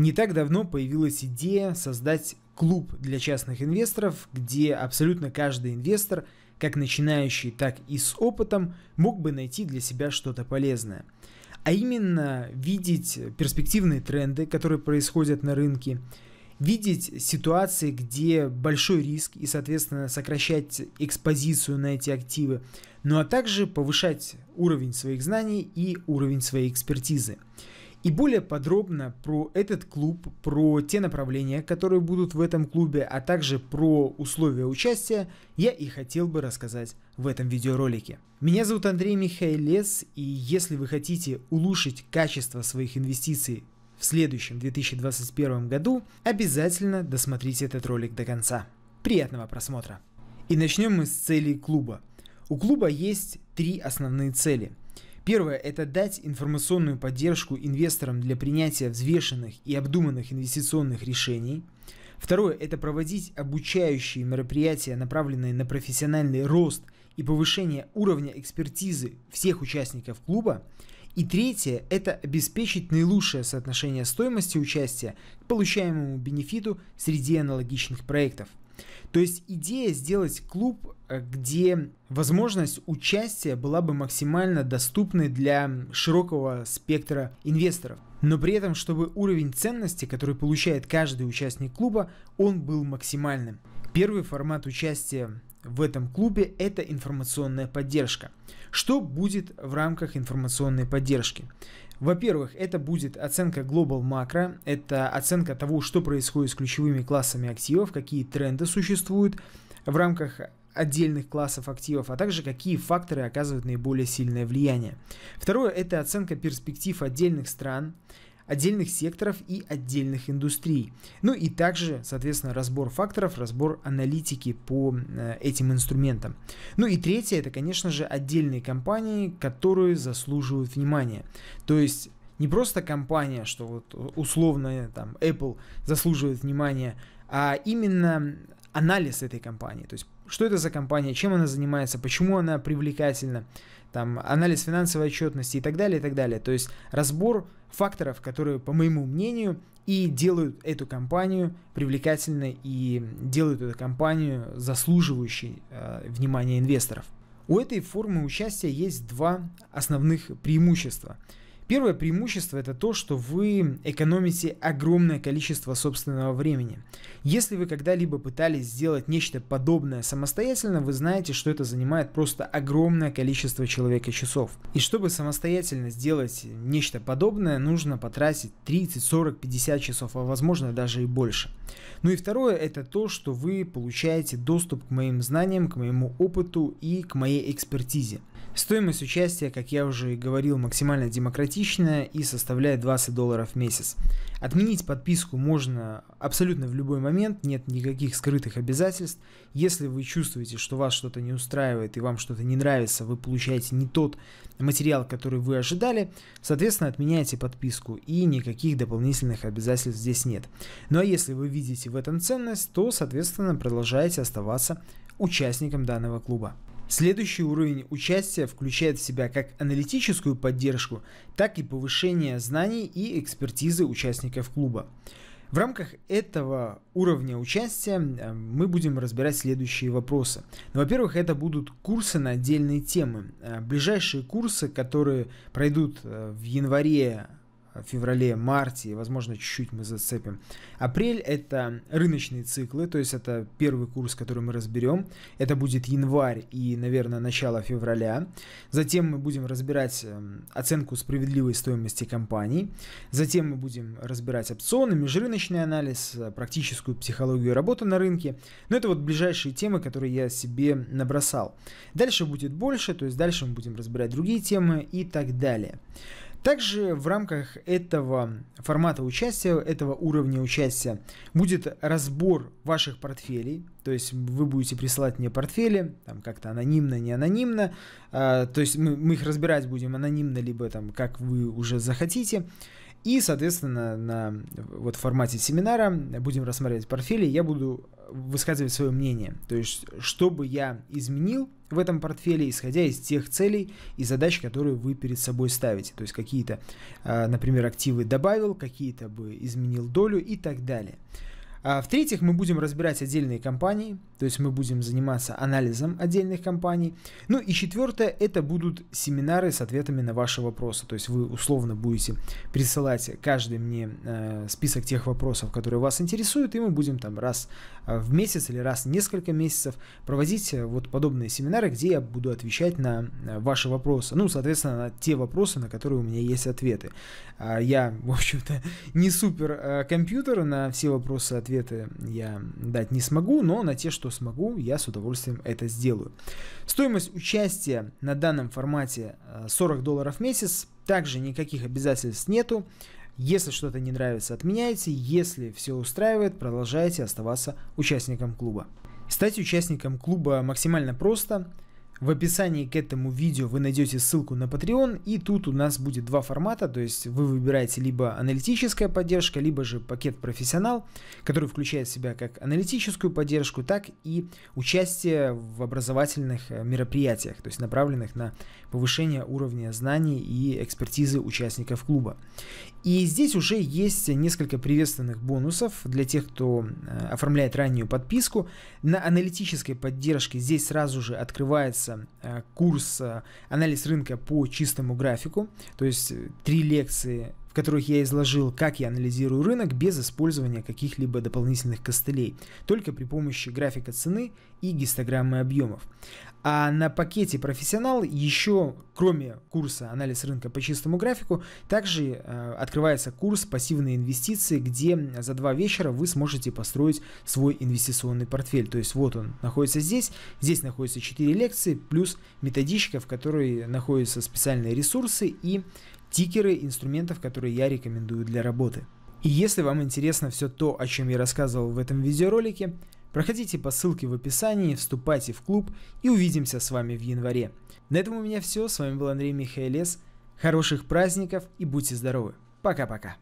Не так давно появилась идея создать клуб для частных инвесторов, где абсолютно каждый инвестор, как начинающий, так и с опытом, мог бы найти для себя что-то полезное. А именно видеть перспективные тренды, которые происходят на рынке, видеть ситуации, где большой риск и, соответственно, сокращать экспозицию на эти активы, ну а также повышать уровень своих знаний и уровень своей экспертизы. И более подробно про этот клуб, про те направления, которые будут в этом клубе, а также про условия участия, я и хотел бы рассказать в этом видеоролике. Меня зовут Андрей Михайлес, и если вы хотите улучшить качество своих инвестиций в следующем 2021 году, обязательно досмотрите этот ролик до конца. Приятного просмотра! И начнем мы с целей клуба. У клуба есть три основные цели. Первое – это дать информационную поддержку инвесторам для принятия взвешенных и обдуманных инвестиционных решений. Второе – это проводить обучающие мероприятия, направленные на профессиональный рост и повышение уровня экспертизы всех участников клуба. И третье – это обеспечить наилучшее соотношение стоимости участия к получаемому бенефиту среди аналогичных проектов. То есть идея сделать клуб, э, где возможность участия была бы максимально доступной для широкого спектра инвесторов. Но при этом, чтобы уровень ценности, который получает каждый участник клуба, он был максимальным. Первый формат участия в этом клубе – это информационная поддержка. Что будет в рамках информационной поддержки? Во-первых, это будет оценка Global Macro, это оценка того, что происходит с ключевыми классами активов, какие тренды существуют в рамках отдельных классов активов, а также какие факторы оказывают наиболее сильное влияние. Второе – это оценка перспектив отдельных стран, отдельных секторов и отдельных индустрий. Ну и также, соответственно, разбор факторов, разбор аналитики по э, этим инструментам. Ну и третье, это, конечно же, отдельные компании, которые заслуживают внимания. То есть не просто компания, что вот условно э, там Apple заслуживает внимания, а именно анализ этой компании. То есть что это за компания, чем она занимается, почему она привлекательна, там анализ финансовой отчетности и так далее, и так далее. То есть разбор факторов, которые, по моему мнению, и делают эту компанию привлекательной и делают эту компанию заслуживающей э, внимания инвесторов. У этой формы участия есть два основных преимущества – Первое преимущество это то, что вы экономите огромное количество собственного времени. Если вы когда-либо пытались сделать нечто подобное самостоятельно, вы знаете, что это занимает просто огромное количество человека часов. И чтобы самостоятельно сделать нечто подобное, нужно потратить 30, 40, 50 часов, а возможно даже и больше. Ну и второе это то, что вы получаете доступ к моим знаниям, к моему опыту и к моей экспертизе. Стоимость участия, как я уже и говорил, максимально демократичная и составляет 20 долларов в месяц. Отменить подписку можно абсолютно в любой момент, нет никаких скрытых обязательств. Если вы чувствуете, что вас что-то не устраивает и вам что-то не нравится, вы получаете не тот материал, который вы ожидали, соответственно, отменяйте подписку и никаких дополнительных обязательств здесь нет. Ну а если вы видите в этом ценность, то, соответственно, продолжайте оставаться участником данного клуба. Следующий уровень участия включает в себя как аналитическую поддержку, так и повышение знаний и экспертизы участников клуба. В рамках этого уровня участия э, мы будем разбирать следующие вопросы. Ну, во-первых, это будут курсы на отдельные темы. Э, ближайшие курсы, которые пройдут э, в январе феврале-марте, возможно, чуть-чуть мы зацепим. Апрель — это рыночные циклы, то есть это первый курс, который мы разберем. Это будет январь и, наверное, начало февраля. Затем мы будем разбирать эм, оценку справедливой стоимости компаний. Затем мы будем разбирать опционы, межрыночный анализ, э, практическую психологию работы на рынке. Но это вот ближайшие темы, которые я себе набросал. Дальше будет больше, то есть дальше мы будем разбирать другие темы и так далее. Также в рамках этого формата участия, этого уровня участия, будет разбор ваших портфелей, то есть вы будете присылать мне портфели, там как-то анонимно, не анонимно, э, то есть мы, мы их разбирать будем анонимно, либо там как вы уже захотите. И, соответственно, на вот формате семинара будем рассматривать портфели, я буду высказывать свое мнение. То есть, что бы я изменил в этом портфеле, исходя из тех целей и задач, которые вы перед собой ставите. То есть, какие-то, а, например, активы добавил, какие-то бы изменил долю и так далее. А в-третьих, мы будем разбирать отдельные компании, то есть мы будем заниматься анализом отдельных компаний. Ну и четвертое, это будут семинары с ответами на ваши вопросы. То есть вы условно будете присылать каждый мне э, список тех вопросов, которые вас интересуют, и мы будем там раз э, в месяц или раз в несколько месяцев проводить э, вот подобные семинары, где я буду отвечать на ваши вопросы. Ну, соответственно, на те вопросы, на которые у меня есть ответы. А я, в общем-то, не супер компьютер, на все вопросы отвечаю ответы я дать не смогу, но на те, что смогу, я с удовольствием это сделаю. Стоимость участия на данном формате 40 э, долларов в месяц, также никаких обязательств нету. Если что-то не нравится, отменяйте. Если все устраивает, продолжайте оставаться участником клуба. Стать участником клуба максимально просто – в описании к этому видео вы найдете ссылку на Patreon, и тут у нас будет два формата, то есть вы выбираете либо аналитическая поддержка, либо же пакет профессионал, который включает в себя как аналитическую поддержку, так и участие в образовательных э, мероприятиях, то есть направленных на повышение уровня знаний и экспертизы участников клуба. И здесь уже есть несколько приветственных бонусов для тех, кто э, оформляет раннюю подписку. На аналитической поддержке здесь сразу же открывается э, курс э, «Анализ рынка по чистому графику», то есть три лекции в которых я изложил, как я анализирую рынок без использования каких-либо дополнительных костылей, только при помощи графика цены и гистограммы объемов. А на пакете «Профессионал» еще, кроме курса «Анализ рынка по чистому графику», также э, открывается курс «Пассивные инвестиции», где за два вечера вы сможете построить свой инвестиционный портфель. То есть вот он находится здесь, здесь находятся 4 лекции, плюс методичка, в которой находятся специальные ресурсы и тикеры инструментов, которые я рекомендую для работы. И если вам интересно все то, о чем я рассказывал в этом видеоролике, проходите по ссылке в описании, вступайте в клуб и увидимся с вами в январе. На этом у меня все, с вами был Андрей Михайлес, хороших праздников и будьте здоровы. Пока-пока.